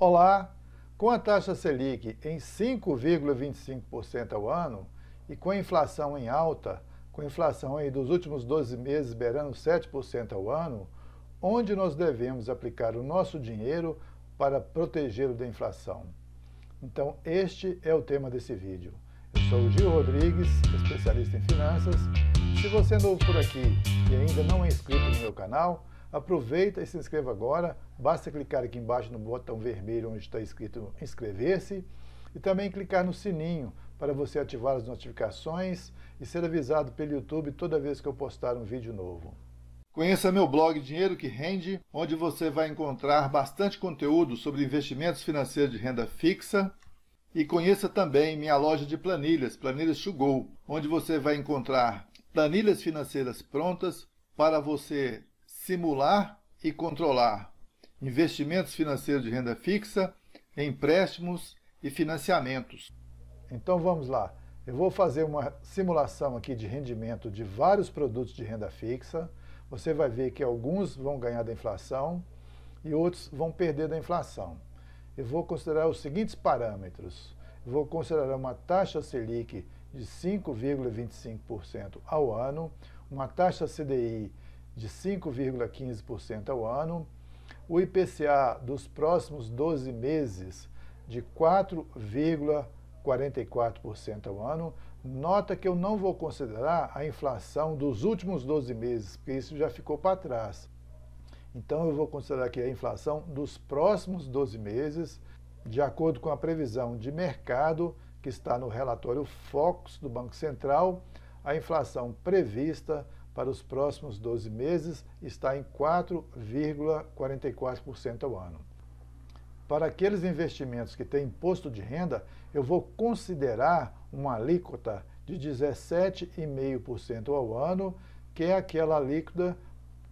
Olá! Com a taxa Selic em 5,25% ao ano e com a inflação em alta, com a inflação aí dos últimos 12 meses beirando 7% ao ano, onde nós devemos aplicar o nosso dinheiro para protegê-lo da inflação? Então, este é o tema desse vídeo. Eu sou o Gil Rodrigues, especialista em finanças. Se você é novo por aqui e ainda não é inscrito no meu canal, Aproveita e se inscreva agora. Basta clicar aqui embaixo no botão vermelho onde está escrito inscrever-se e também clicar no sininho para você ativar as notificações e ser avisado pelo YouTube toda vez que eu postar um vídeo novo. Conheça meu blog Dinheiro que Rende, onde você vai encontrar bastante conteúdo sobre investimentos financeiros de renda fixa. E conheça também minha loja de planilhas, Planilhas Chugou, onde você vai encontrar planilhas financeiras prontas para você simular e controlar investimentos financeiros de renda fixa, empréstimos e financiamentos. Então vamos lá. Eu vou fazer uma simulação aqui de rendimento de vários produtos de renda fixa. Você vai ver que alguns vão ganhar da inflação e outros vão perder da inflação. Eu vou considerar os seguintes parâmetros. Eu vou considerar uma taxa Selic de 5,25% ao ano, uma taxa CDI de 5,15% ao ano, o IPCA dos próximos 12 meses de 4,44% ao ano. Nota que eu não vou considerar a inflação dos últimos 12 meses, porque isso já ficou para trás. Então eu vou considerar aqui a inflação dos próximos 12 meses, de acordo com a previsão de mercado que está no relatório Focus do Banco Central, a inflação prevista para os próximos 12 meses está em 4,44% ao ano. Para aqueles investimentos que têm imposto de renda, eu vou considerar uma alíquota de 17,5% ao ano, que é aquela alíquota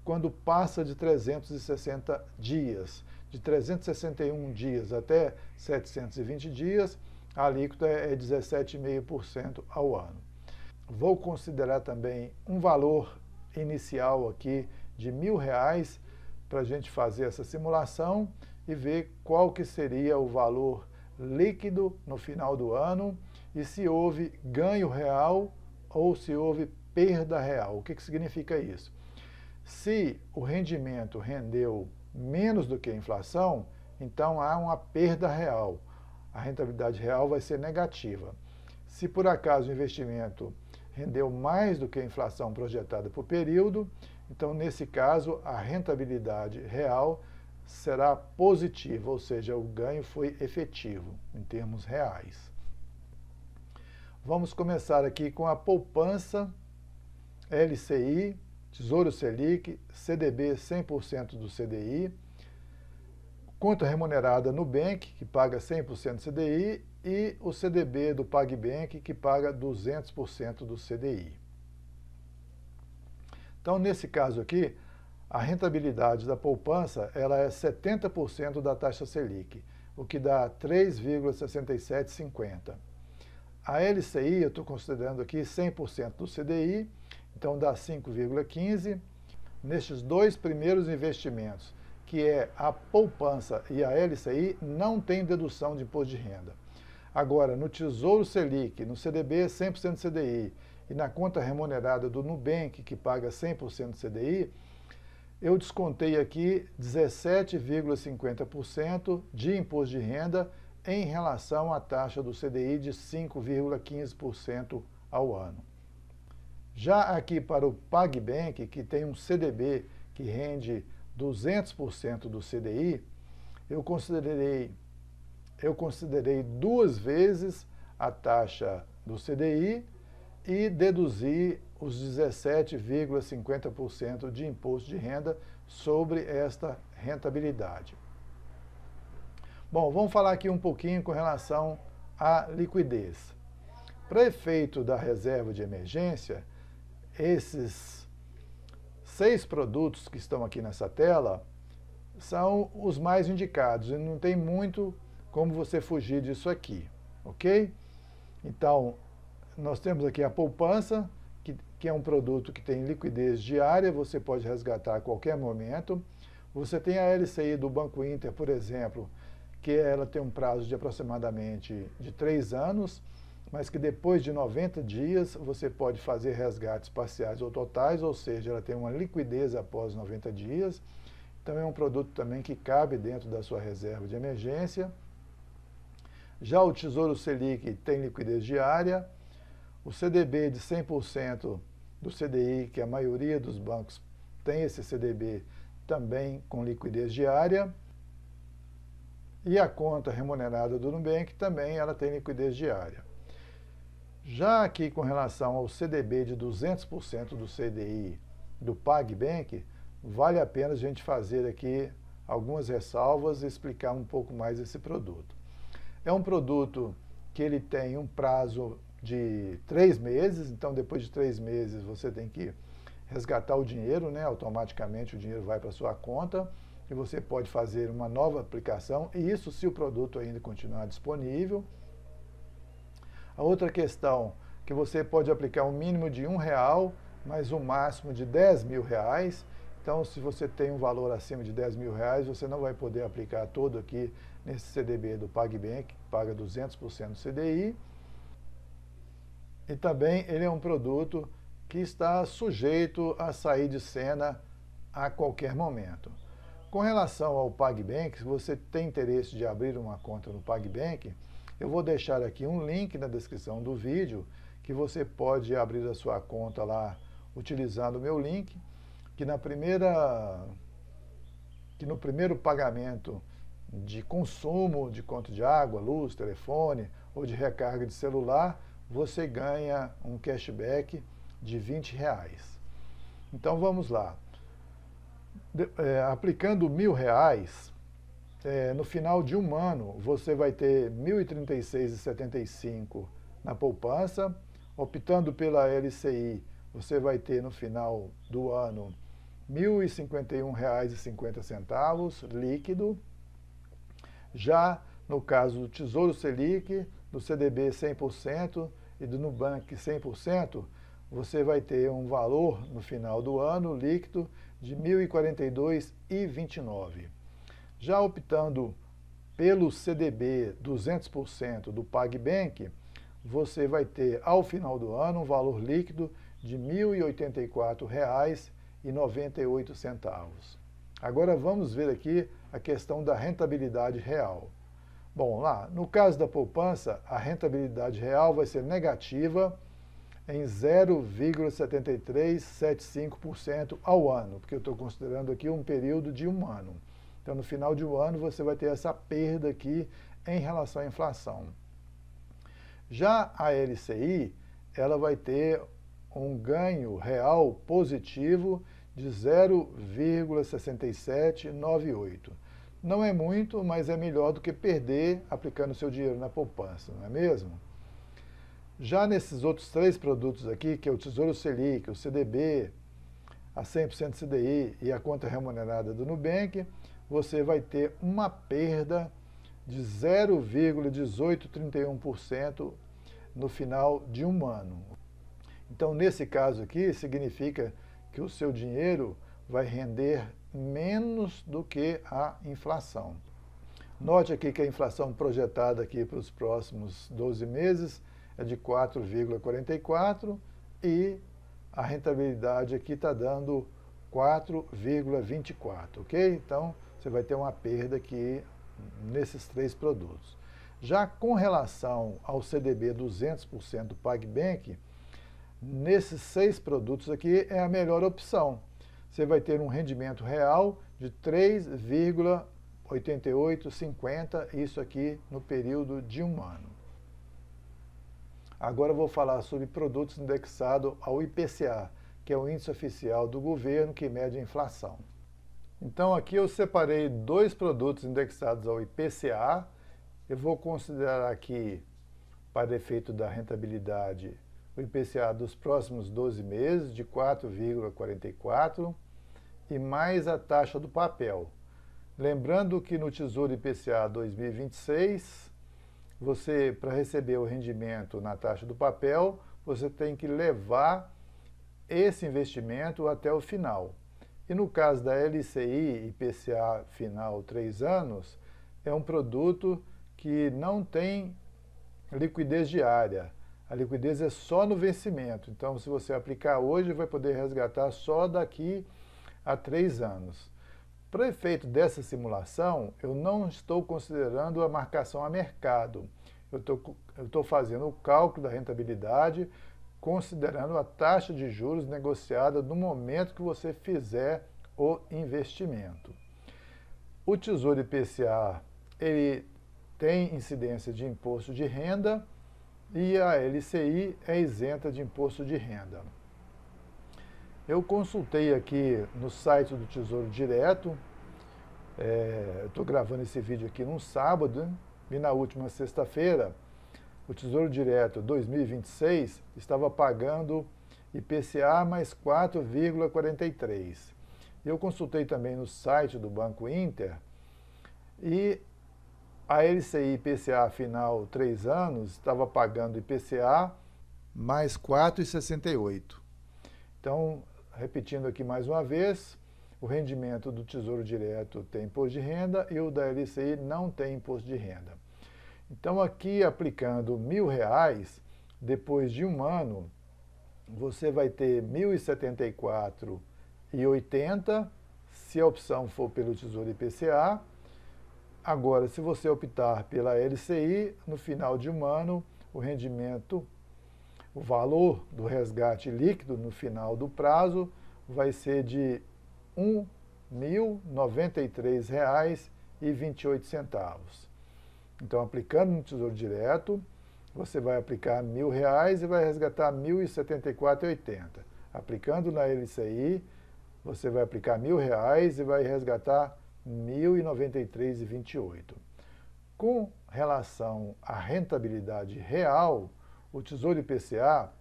quando passa de 360 dias. De 361 dias até 720 dias, a alíquota é 17,5% ao ano. Vou considerar também um valor inicial aqui de mil reais para a gente fazer essa simulação e ver qual que seria o valor líquido no final do ano e se houve ganho real ou se houve perda real. O que, que significa isso? Se o rendimento rendeu menos do que a inflação, então há uma perda real. A rentabilidade real vai ser negativa. Se por acaso o investimento rendeu mais do que a inflação projetada para o período, então, nesse caso, a rentabilidade real será positiva, ou seja, o ganho foi efetivo em termos reais. Vamos começar aqui com a poupança LCI, Tesouro Selic, CDB 100% do CDI, conta remunerada Nubank, que paga 100% CDI, e o CDB do PagBank, que paga 200% do CDI. Então, nesse caso aqui, a rentabilidade da poupança ela é 70% da taxa Selic, o que dá 3,6750. A LCI, eu estou considerando aqui 100% do CDI, então dá 5,15. Nestes dois primeiros investimentos, que é a poupança e a LCI, não tem dedução de imposto de renda. Agora, no Tesouro Selic, no CDB 100% CDI e na conta remunerada do Nubank, que paga 100% CDI, eu descontei aqui 17,50% de imposto de renda em relação à taxa do CDI de 5,15% ao ano. Já aqui para o PagBank, que tem um CDB que rende 200% do CDI, eu considerei eu considerei duas vezes a taxa do CDI e deduzi os 17,50% de imposto de renda sobre esta rentabilidade. Bom, vamos falar aqui um pouquinho com relação à liquidez. Para efeito da reserva de emergência, esses seis produtos que estão aqui nessa tela são os mais indicados e não tem muito como você fugir disso aqui, ok? Então, nós temos aqui a poupança, que, que é um produto que tem liquidez diária, você pode resgatar a qualquer momento. Você tem a LCI do Banco Inter, por exemplo, que ela tem um prazo de aproximadamente de três anos, mas que depois de 90 dias você pode fazer resgates parciais ou totais, ou seja, ela tem uma liquidez após 90 dias. Então é um produto também que cabe dentro da sua reserva de emergência. Já o Tesouro Selic tem liquidez diária, o CDB de 100% do CDI, que a maioria dos bancos tem esse CDB também com liquidez diária, e a conta remunerada do Nubank também ela tem liquidez diária. Já aqui com relação ao CDB de 200% do CDI do PagBank, vale a pena a gente fazer aqui algumas ressalvas e explicar um pouco mais esse produto. É um produto que ele tem um prazo de três meses, então depois de três meses você tem que resgatar o dinheiro, né? automaticamente o dinheiro vai para sua conta e você pode fazer uma nova aplicação, e isso se o produto ainda continuar disponível. A outra questão que você pode aplicar um mínimo de um real, mas um máximo de 10 mil reais, então, se você tem um valor acima de 10 mil reais, você não vai poder aplicar todo aqui nesse CDB do PagBank, que paga 200% do CDI. E também ele é um produto que está sujeito a sair de cena a qualquer momento. Com relação ao PagBank, se você tem interesse de abrir uma conta no PagBank, eu vou deixar aqui um link na descrição do vídeo que você pode abrir a sua conta lá utilizando o meu link que na primeira que no primeiro pagamento de consumo de conta de água, luz, telefone ou de recarga de celular, você ganha um cashback de 20 reais. Então vamos lá. De, é, aplicando mil reais, é, no final de um ano você vai ter R$ 1.036,75 na poupança. Optando pela LCI, você vai ter no final do ano R$ 1.051,50 líquido. Já no caso do Tesouro Selic, do CDB 100% e do Nubank 100%, você vai ter um valor no final do ano líquido de R$ 1.042,29. Já optando pelo CDB 200% do PagBank, você vai ter ao final do ano um valor líquido de R$ 1.084,00 e centavos. Agora vamos ver aqui a questão da rentabilidade real. Bom, lá, no caso da poupança, a rentabilidade real vai ser negativa em 0,7375% ao ano, porque eu estou considerando aqui um período de um ano. Então, no final de um ano, você vai ter essa perda aqui em relação à inflação. Já a LCI, ela vai ter um ganho real positivo de 0,6798. Não é muito, mas é melhor do que perder aplicando seu dinheiro na poupança, não é mesmo? Já nesses outros três produtos aqui, que é o Tesouro Selic, o CDB, a 100% CDI e a conta remunerada do Nubank, você vai ter uma perda de 0,1831% no final de um ano. Então, nesse caso aqui, significa que o seu dinheiro vai render menos do que a inflação. Note aqui que a inflação projetada aqui para os próximos 12 meses é de 4,44 e a rentabilidade aqui está dando 4,24, ok? Então, você vai ter uma perda aqui nesses três produtos. Já com relação ao CDB 200% PagBank, nesses seis produtos aqui é a melhor opção. Você vai ter um rendimento real de 3,8850, isso aqui no período de um ano. Agora vou falar sobre produtos indexados ao IPCA, que é o índice oficial do governo que mede a inflação. Então aqui eu separei dois produtos indexados ao IPCA. Eu vou considerar aqui, para efeito da rentabilidade, o IPCA dos próximos 12 meses de 4,44 e mais a taxa do papel. Lembrando que no Tesouro IPCA 2026, você para receber o rendimento na taxa do papel, você tem que levar esse investimento até o final. E no caso da LCI IPCA final 3 anos, é um produto que não tem liquidez diária. A liquidez é só no vencimento. Então, se você aplicar hoje, vai poder resgatar só daqui a três anos. Para efeito dessa simulação, eu não estou considerando a marcação a mercado. Eu estou fazendo o cálculo da rentabilidade considerando a taxa de juros negociada no momento que você fizer o investimento. O Tesouro IPCA ele tem incidência de imposto de renda, e a LCI é isenta de imposto de renda. Eu consultei aqui no site do Tesouro Direto, é, estou gravando esse vídeo aqui num sábado, e na última sexta-feira, o Tesouro Direto 2026 estava pagando IPCA mais 4,43. Eu consultei também no site do Banco Inter e a LCI IPCA final 3 anos estava pagando IPCA mais 4,68. Então, repetindo aqui mais uma vez, o rendimento do Tesouro Direto tem imposto de renda e o da LCI não tem imposto de renda. Então, aqui aplicando mil reais, depois de um ano, você vai ter R$ 1.074,80 se a opção for pelo Tesouro IPCA Agora, se você optar pela LCI, no final de um ano, o rendimento, o valor do resgate líquido no final do prazo vai ser de R$ 1.093,28. Então, aplicando no Tesouro Direto, você vai aplicar R$ 1.000 e vai resgatar R$ 1.074,80. Aplicando na LCI, você vai aplicar R$ 1.000 e vai resgatar R$ 1.093,28. Com relação à rentabilidade real, o Tesouro IPCA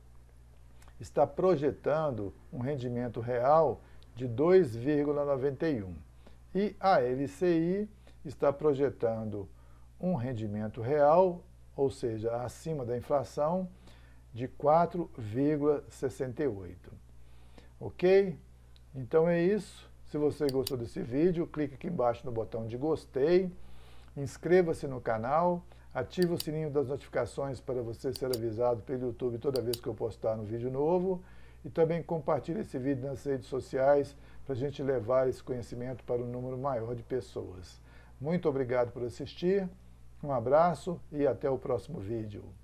está projetando um rendimento real de 2,91 e a LCI está projetando um rendimento real, ou seja, acima da inflação, de 4,68. Ok? Então é isso. Se você gostou desse vídeo, clique aqui embaixo no botão de gostei, inscreva-se no canal, ative o sininho das notificações para você ser avisado pelo YouTube toda vez que eu postar um vídeo novo e também compartilhe esse vídeo nas redes sociais para a gente levar esse conhecimento para um número maior de pessoas. Muito obrigado por assistir, um abraço e até o próximo vídeo.